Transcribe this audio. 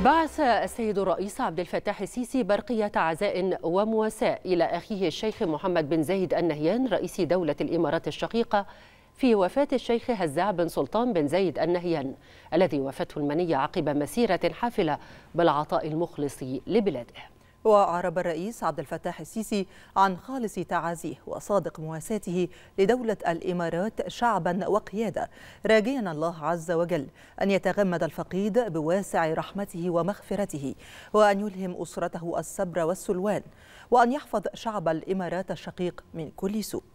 بعث السيد الرئيس عبد الفتاح السيسي برقية عزاء ومواساة إلى أخيه الشيخ محمد بن زايد النهيان رئيس دولة الإمارات الشقيقة في وفاة الشيخ هزاع بن سلطان بن زايد النهيان الذي وافته المنية عقب مسيرة حافلة بالعطاء المخلص لبلاده وأعرب الرئيس عبد الفتاح السيسي عن خالص تعازيه وصادق مواساته لدولة الإمارات شعبا وقيادة راجيا الله عز وجل أن يتغمد الفقيد بواسع رحمته ومغفرته وأن يلهم أسرته الصبر والسلوان وأن يحفظ شعب الإمارات الشقيق من كل سوء